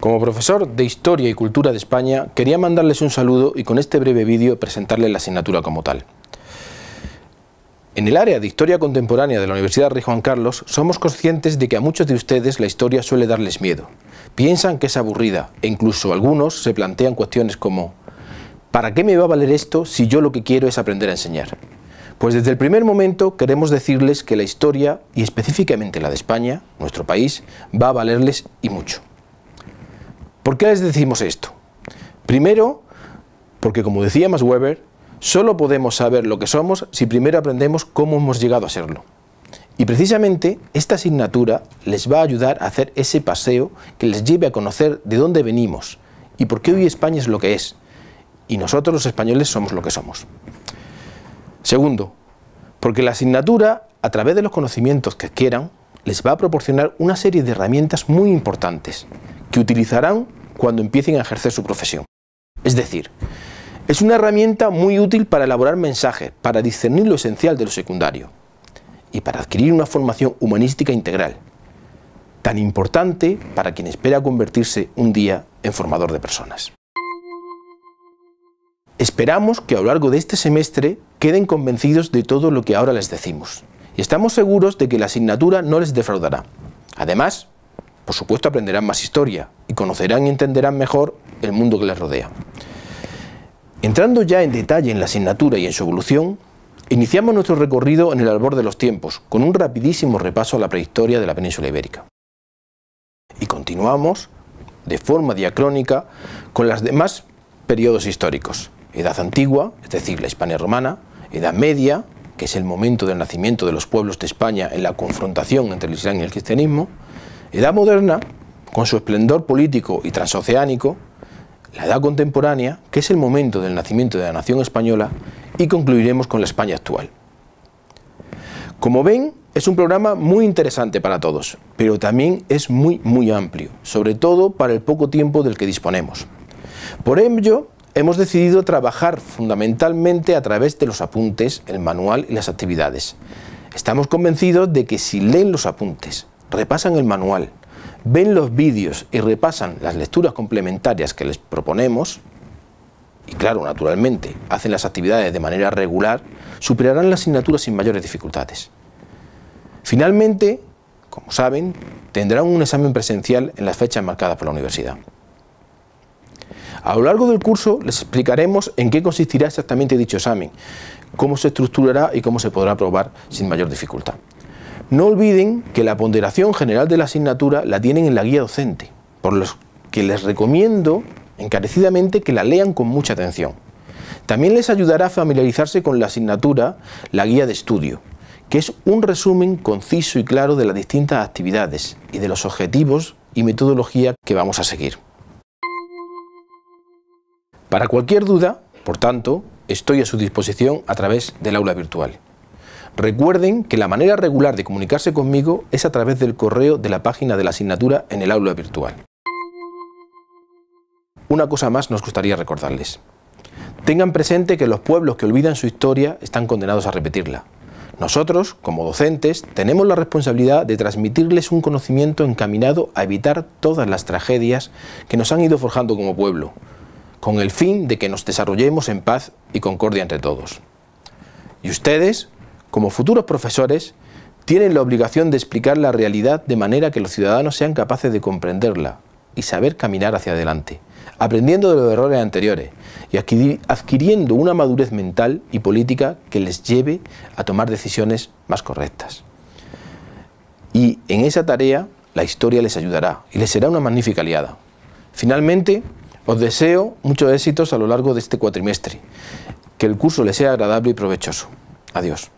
Como profesor de Historia y Cultura de España, quería mandarles un saludo y con este breve vídeo presentarles la asignatura como tal. En el área de Historia Contemporánea de la Universidad Rey Juan Carlos, somos conscientes de que a muchos de ustedes la historia suele darles miedo. Piensan que es aburrida e incluso algunos se plantean cuestiones como ¿Para qué me va a valer esto si yo lo que quiero es aprender a enseñar? Pues desde el primer momento queremos decirles que la historia, y específicamente la de España, nuestro país, va a valerles y mucho. ¿Por qué les decimos esto? Primero, porque como decía Max Weber, solo podemos saber lo que somos si primero aprendemos cómo hemos llegado a serlo. Y precisamente esta asignatura les va a ayudar a hacer ese paseo que les lleve a conocer de dónde venimos y por qué hoy España es lo que es. Y nosotros los españoles somos lo que somos. Segundo, porque la asignatura, a través de los conocimientos que adquieran, les va a proporcionar una serie de herramientas muy importantes que utilizarán cuando empiecen a ejercer su profesión. Es decir, es una herramienta muy útil para elaborar mensajes, para discernir lo esencial de lo secundario y para adquirir una formación humanística integral, tan importante para quien espera convertirse un día en formador de personas. Esperamos que a lo largo de este semestre queden convencidos de todo lo que ahora les decimos y estamos seguros de que la asignatura no les defraudará. Además, por supuesto aprenderán más historia y conocerán y entenderán mejor el mundo que les rodea. Entrando ya en detalle en la asignatura y en su evolución, iniciamos nuestro recorrido en el albor de los tiempos, con un rapidísimo repaso a la prehistoria de la península ibérica. Y continuamos, de forma diacrónica, con los demás periodos históricos. Edad antigua, es decir, la Hispania romana, Edad media, que es el momento del nacimiento de los pueblos de España en la confrontación entre el Islam y el cristianismo, Edad moderna, con su esplendor político y transoceánico, la edad contemporánea, que es el momento del nacimiento de la nación española, y concluiremos con la España actual. Como ven, es un programa muy interesante para todos, pero también es muy, muy amplio, sobre todo para el poco tiempo del que disponemos. Por ello, hemos decidido trabajar fundamentalmente a través de los apuntes, el manual y las actividades. Estamos convencidos de que si leen los apuntes, repasan el manual, ven los vídeos y repasan las lecturas complementarias que les proponemos, y claro, naturalmente, hacen las actividades de manera regular, superarán la asignatura sin mayores dificultades. Finalmente, como saben, tendrán un examen presencial en las fechas marcadas por la universidad. A lo largo del curso les explicaremos en qué consistirá exactamente dicho examen, cómo se estructurará y cómo se podrá aprobar sin mayor dificultad. No olviden que la ponderación general de la asignatura la tienen en la guía docente, por lo que les recomiendo encarecidamente que la lean con mucha atención. También les ayudará a familiarizarse con la asignatura, la guía de estudio, que es un resumen conciso y claro de las distintas actividades y de los objetivos y metodología que vamos a seguir. Para cualquier duda, por tanto, estoy a su disposición a través del aula virtual. Recuerden que la manera regular de comunicarse conmigo es a través del correo de la página de la asignatura en el aula virtual. Una cosa más nos gustaría recordarles. Tengan presente que los pueblos que olvidan su historia están condenados a repetirla. Nosotros, como docentes, tenemos la responsabilidad de transmitirles un conocimiento encaminado a evitar todas las tragedias que nos han ido forjando como pueblo, con el fin de que nos desarrollemos en paz y concordia entre todos. Y ustedes, como futuros profesores, tienen la obligación de explicar la realidad de manera que los ciudadanos sean capaces de comprenderla y saber caminar hacia adelante, aprendiendo de los errores anteriores y adquiriendo una madurez mental y política que les lleve a tomar decisiones más correctas. Y en esa tarea la historia les ayudará y les será una magnífica aliada. Finalmente, os deseo muchos éxitos a lo largo de este cuatrimestre. Que el curso les sea agradable y provechoso. Adiós.